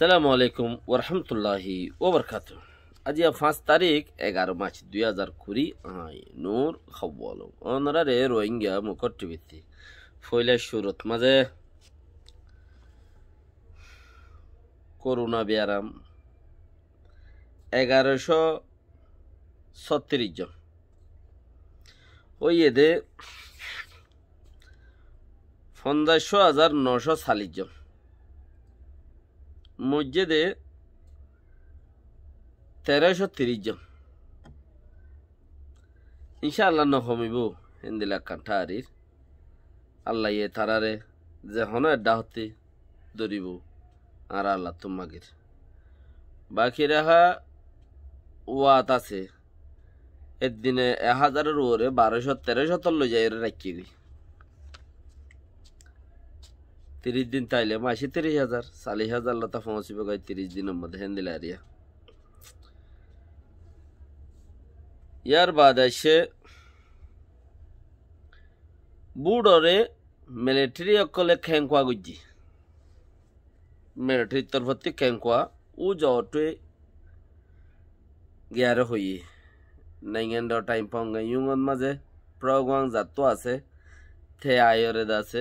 સલામ আলাইকুম ওরহামতুল্লাহি ওবরকাত আজ পাঁচ তারিখ এগারো মার্চ দুই হাজার কুড়ি আই নূর খবল অনরারে রোহিঙ্গা মুখট্টিভিত্তি ফইলা সুরত মাঝে করোনা ব্যারাম এগারোশো ছত্রিশ জন ওই এদের পঞ্চাশশো হাজার নশো চাল্লিশ জন মসজিদে তেরোশো তিরিশ জন ইনশাআল্লাহ নকমিব হিন্দিলা কাঁঠা আরির আল্লাহ ইয়ে তারারে যে হন এড্ডা হতে ধরিব আর আল্লাহ তুমাগির বাকি রেহা ওয়াত আছে একদিনে এক হাজারের ওরে বারোশো তেরোশো তল্লো যাই রাখিয়ে তিরিশ দিন তাইলে মাসে তিরিশ হাজার চাল্লিশ হাজার লতা পৌঁছিবে কয় তিরিশ দিনের মধ্যে হেন্দিল আরিয়া ইয়ার বাদ আসে বুডরে মিলিটারি অকলে খেঙ্কুয়া গুজি মিলিটারি তরফতি খেঙ্কুয়া ও জটে গিয়ার হই নাইগেন্ড টাইম পাঙ্গে ইউঙ্গন মাঝে প্রগং জাতো আছে থে আয়রে আছে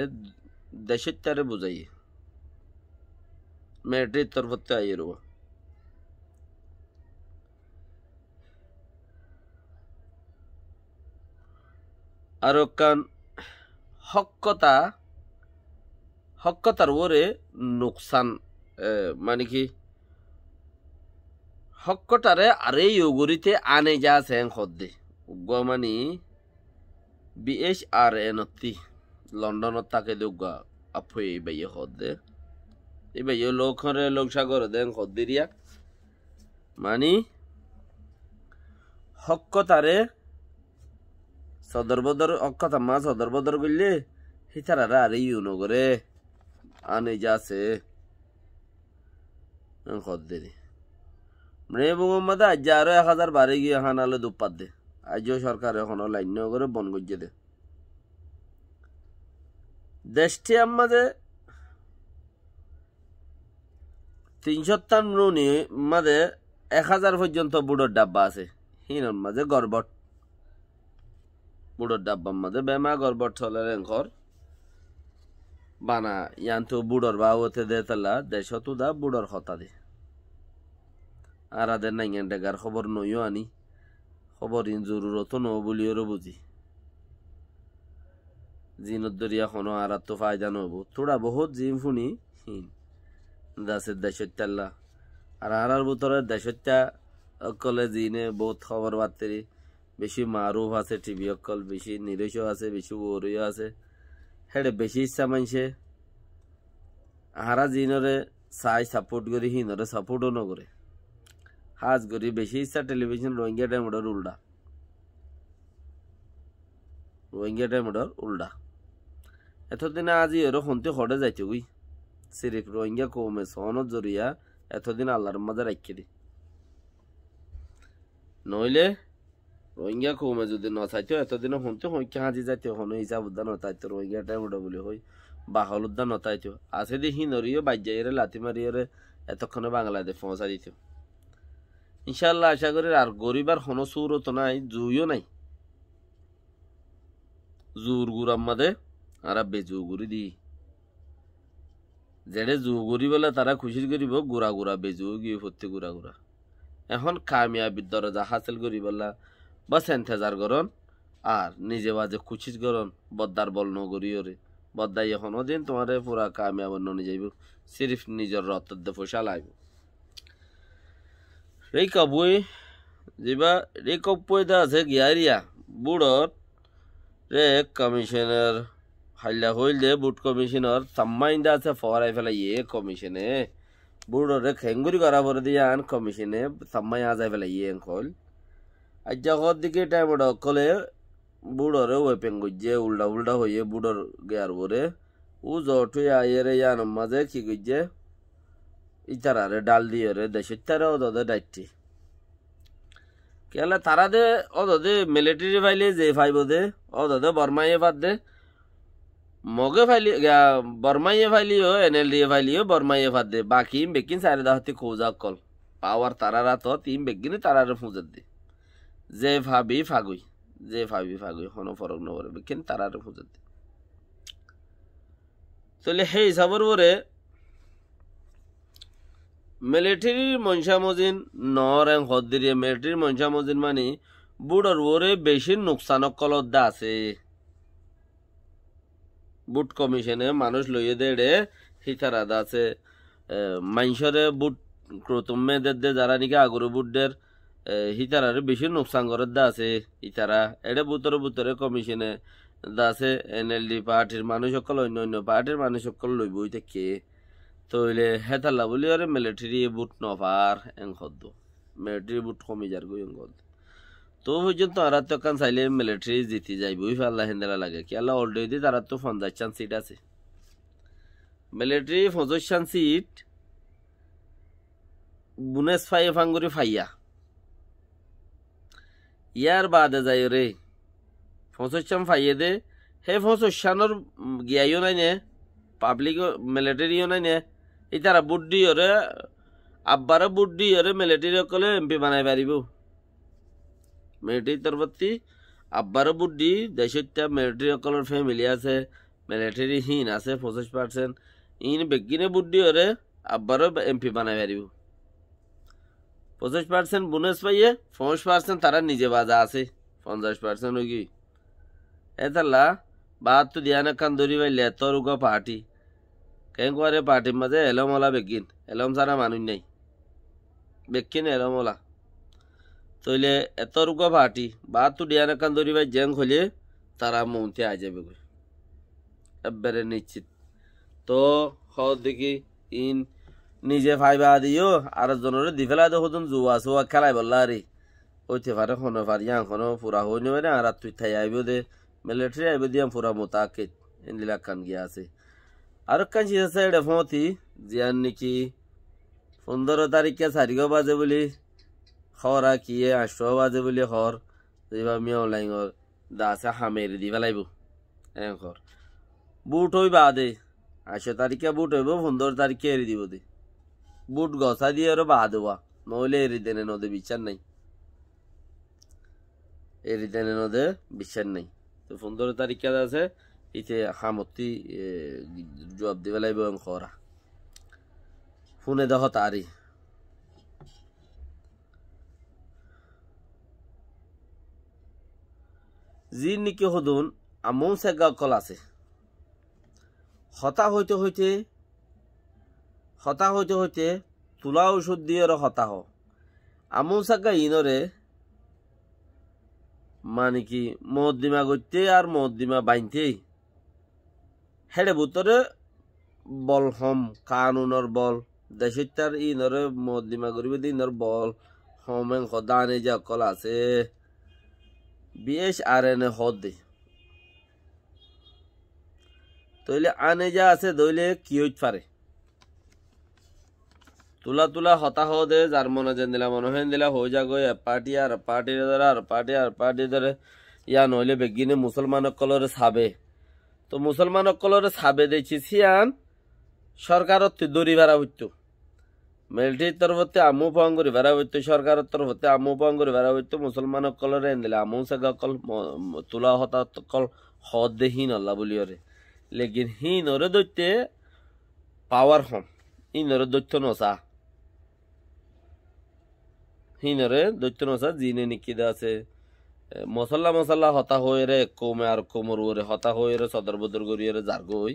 দেশের তারে বোঝাই মেয়েটির তরফতে আইয়ে রোয়া আর কান হকতা হকতার ওরে নোকসান মানে কি হকটারে আরে ইগরিতে আনে যা সেং হদ্দে উগ্র মানে বিএস আর এনত্তি লন্ডনত তাকে দুগা আপু এই বাইয়ে দে এই বাইয়ে হরে লোক সাগর দেন খদ্দিরিয়া মানি হক্ক তারে সদরবদর বদর কথা মা সদরবদর বদর হিতারা রা আর ইউ নগরে আনে যাছে খদ্দেরি মানে এবং মাদা আজ আরো এক হাজার বাড়ি গিয়ে হানালে দুপাত দে আজও সরকার এখনো লাইন করে বন গজ্জে দে ದೇಷ್ಟಿಯಮ್ಮದೆ তিনশোত্তান্ন মাঝে এক হাজার পর্যন্ত বুড়োর ডাব্বা আছে হিনর মাঝে গর্বট বুড়োর ডাব্বার মাঝে বেমা গর্বট চলে রেঙ্কর বানা ইয়ান্তু বুড়োর ওতে দে তালা দেশ দা বুড়োর হতা দে আর আদের নাইঙ্গেন ডেগার খবর নইও আনি খবর ইন জরুরত নো বলিও বুঝি জিনদ্দরিয়া হনো আর তো ফায়দান হবো থোড়া বহুত জিম শুনি হিন দাসের দেশত্যাল্লা আর আরার বুতরের দেশত্যা অকলে জিনে বহুত খবর বার্তারি বেশি মারুফ আছে টিভি অকল বেশি নিরস আছে বেশি গরুয় আছে হেডে বেশি ইচ্ছা মানছে আহারা জিনরে চাই সাপোর্ট করি হিনরে সাপোর্টও নকরে হাজ করি বেশি ইচ্ছা টেলিভিশন রোহিঙ্গা টাইম উল্টা রোহিঙ্গা টাইম উল্টা এতদিন আজি এর শুনতে হটে যাইতে গুই সিরিফ রোহিঙ্গা কৌমে সহনত জরিয়া এতদিন আল্লাহর মাঝে রাখিয়ে দি নইলে রোহিঙ্গা কৌমে যদি ন চাইতো এতদিন শুনতে সংখ্যা হাজি যাইতে হন হিসাব উদ্যান নতাইতো রোহিঙ্গা টাইম উঠে বলে হই বাহল উদ্যান নতাইতো আছে দি সি নরিও বাজ্যাইরে লাথি মারিয়ে এতক্ষণে বাংলাদেশ পৌঁছা দিত ইনশাল্লাহ আশা করি আর গরিবার হনো সুরত নাই জুইও নাই জুর গুরাম্মাদের আরাব্বে জুগুরি দি যেড়ে জুগুরি বলে তারা খুশি করিব গুড়া গুড়া বেজু গিয়ে ভর্তি গুড়া গুড়া এখন কামিয়াবির দরজা হাসিল করি বললা বা এন্তেজার করন আর নিজে বাজে খুশিস করন বদ্দার বল নগরি ওরে বদ্দাই এখনও দিন তোমার পুরা কামিয়াব নিয়ে যাইব সিরিফ নিজের রত্তর দে পয়সা লাইব রেই কাবুই যেবা রেই কপ্পই দা আছে গিয়ারিয়া বুড়ত রে কমিশনার হাইলা হইল দে বুট কমিশনার সাম্মাইন্দা আছে ফরাই ফেলাই এ কমিশনে বুড়রে খেঙ্গুরি করা পরে দিয়ে আন কমিশনে সাম্মাই আজাই ফেলাই এ কল আজ্জা ঘর দিকে টাইম অকলে বুড়রে ওয়েপেন গজ্জে উল্টা উল্টা হইয়ে বুড়র গেয়ার পরে ও জটুই আইয়েরে ইয়ান মাঝে কি গজ্জে ইতারারে ডাল দিয়ে রে দেশের তারা ওদের ডাইটি কেলা তারা দে ওদের মিলিটারি ফাইলে যে ফাইব দে ওদের বর্মাইয়ে বাদ দে মগে ফাইলি বর্মাইয়ে ভাইলি O N L D A ভাইলি ও বর্মাইয়ে ফাঁদ দে বাকি বেকিন সারে দা হতে খোঁজা কল পাওয়ার তারারা তো তিন বেকিনে তারারে ফুঁজার দে যে ভাবি ফাগুই যে ভাবি ফাগুই হন ফরক নবরে বেকিন তারারে ফুঁজার দে তাহলে সেই হিসাবর বরে মিলিটারির মনসা মজিন নর এং হদ্দিরিয়ে মিলিটারির মনসা মজিন মানে বুড়র ওরে বেশি নোকসানক কলত দা আছে বুট কমিশনে মানুষ লইয়ে দেড়ে আদা আছে মাইসরে বুট মেয়েদের দে যারা নাকি আগরু বুটদের আর বেশি নোকসান করে দা আছে ইতারা এটা বুতরে বুতরে কমিশনে দা আছে এন এল ডি পার্টির মানুষ সকল অন্য অন্য পার্টির মানুষ সকল লইব তো তইলে হেতাল্লা বলি আরে মিলিটারি বুট নফার এং মিলিটারি বুট কমি যার গই এং তো পর্যন্ত তারা তো কান চাইলে মিলিটারি জিতি যায় বুঝি আল্লাহ হেন্দেলা লাগে কি আল্লাহ অলরেডি তারা তো পঞ্চাশ চান সিট আছে মিলিটারি পঞ্চাশ চান সিট বুনেস ফাই ফাঙ্গুরি ফাইয়া ইয়ার বাদে যাই রে পঞ্চাশ চান ফাইয়ে দে হে পঞ্চাশ চানর গিয়াইও নাই নে পাবলিক মিলিটারিও নাই নে এই তারা বুদ্ধি ওরে আব্বারও বুদ্ধি ওরে মিলিটারি সকলে এমপি বানাই পারিব military terwati abbarabuddi dashitta military ocolor family ase military hin ase 50% in begine buddi ore abbaro mp banai paribo 50% bonus পাইয়ে 50% তারা নিজে বাজা আছে 50% হগি এতলা বাদ তো ধ্যান কান ধরি ভাই লেত রুগা পার্টি কেন করে পার্টির মাঝে এলমলা বেগিন এলম সারা মানুষ নাই বেগিন এলমলা তইলে এত রুগা ভাটি বা তু ডিয়ান কান ধরি ভাই জ্যাং হলে তারা মৌতে আ যাবে একবারে নিশ্চিত তো হ দেখি ইন নিজে ফাইবা দিও আর জনের দি ফেলা দেখো তুমি জুয়া সুয়া খেলাই বললা রে ওইতে পারে হনো পারি এখনো পুরা হইনি মানে আর তুই থাই আইব দে মিলিটারি আইব দিয়াম পুরা মোতাকে ইন্দিলা কান গিয়া আছে আর কান আছে এটা ফোঁতি জিয়ান নাকি পনেরো তারিখে সারিগ বাজে বলি খরা কিয়ে আশ্র বাজে বলে খর যেবা মিয়াও লাইঙর দাসে হামের দি পেলাইব এরকম খর বুট হই দে আশ তারিখে বুট হইব পনেরো তারিখে এড়ে দিব দে বুট গসা দিয়ে আরো বা দেওয়া নইলে এড়ে দেনে নদে বিচার নাই এড়ে দেনে নদে বিচার নাই তো পনেরো তারিখে আছে ইতে হামতি জবাব দিবে এরকম খরা ফোনে দেখো তারি জিরনিকে হদুন আমন সেগা কল আছে হতা হইতে হইতে হতা হইতে হইতে তুলা ঔষধ দিয়ে হতাহ আমন সাগা ইনরে মানে কি মদ্দিমা করতে আর মদ্দিমা বাইনতে হেড়ে বুতরে বল হম কানুনর বল দেশের তার ইনরে মদ্দিমা করিবে ইনর বল হমেন দানে যা কল আছে বিএসআরএনএ হদ দে তইলে আনে যা আছে দইলে কি হইত পারে তুলা তুলা হতা হো দে যার মনে যেন দিলা মনে হেন দিলা হয়ে যা গই পার্টি আর পার্টির ধরে আর পার্টি আর পার্টি ধরে ইয়া নইলে বেগিনে মুসলমান কলরে সাবে তো মুসলমান কলরে সাবে দেছি সিয়ান সরকারত দড়ি ভাড়া হইতো মিলিটারির তরফতে আমু পঙ্গুরি বেড়া হইতো সরকারের তরফতে আমু পঙ্গুরি বেড়া হইতো মুসলমান সকলের এনে আমু সাগা অকল তোলা হতা অকল হদেহীন অল্লা বলি ওরে লেকিন হি নরে দৈত্যে পাওয়ার হম ই নরে দৈত্য নসা হি নরে দৈত্য নসা জিনে নিকিদা আছে মশলা মশলা হতা হয়ে রে কমে আর কোমর ওরে হতা হয়ে রে সদর বদর করিয়ে রে জার্গ হই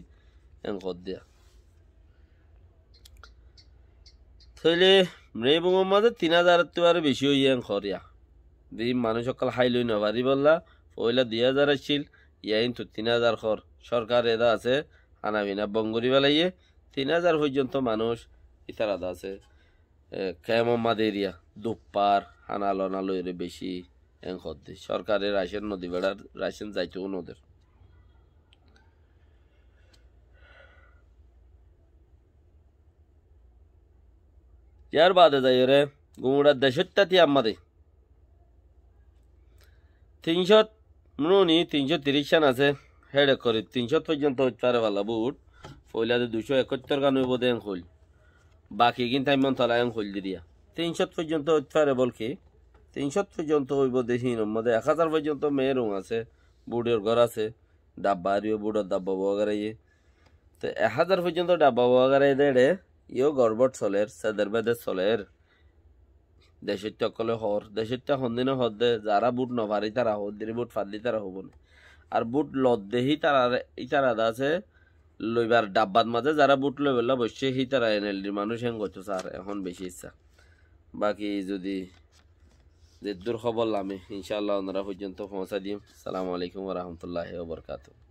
এন দিয়া থইলে মৃ বুঙর মাঝে তিন হাজার তো আর বেশি হইয়া খরিয়া দি মানুষ সকাল হাই লই নবারি বললা পয়লা দুই হাজার আসছিল ইয়াইন তো তিন হাজার খর সরকার এদা আছে আনা বিনা বঙ্গরি বেলাইয়ে তিন হাজার পর্যন্ত মানুষ ইতার আদা আছে কেমম্মাদ এরিয়া দুপার হানালো লনা লইরে বেশি এং সরকারের রাশেন নদী বেড়ার রাশেন যাইতেও নদের বাদে ત્યારબાદ જઈએ ગુમડા દેશોત્યાથી આમમાંથી তিনশো মনে তিনশো তিরিশ সান আছে হেড করি তিনশো পর্যন্ত হচ্ছে ভালো বুট পয়লাতে দুশো একাত্তর গান হইব দেন হইল বাকি কিন্তু আমি তলা এম হইল দিয়া তিনশো পর্যন্ত হচ্ছে বল কি তিনশো পর্যন্ত হইব দেখি মধ্যে এক হাজার পর্যন্ত মেয়ে রুম আছে বুটের ঘর আছে ডাব্বা হারিও বুটের ডাব্বা বগারাইয়ে তো এক হাজার পর্যন্ত ডাব্বা বগারাই দেড়ে ইও গর্বট চলের সেদের বেদে চলের দেশের টকলে হর দেশের টা হন্দিনে হর দে যারা বুট নভারি তারা হর দিলে বুট ফাঁদলি তারা হব না আর বুট লদ দেহি তারা ইতারা আছে লইবার ডাব্বাত মাঝে যারা বুট লই বেলা বসছে হি তারা এনএলডির মানুষ হেন করছো স্যার এখন বেশি ইচ্ছা বাকি যদি যে দূর খবর লামে ইনশাআল্লাহ ওনারা পর্যন্ত পৌঁছা দিম সালামু আলাইকুম রহমতুল্লাহ বরকাতু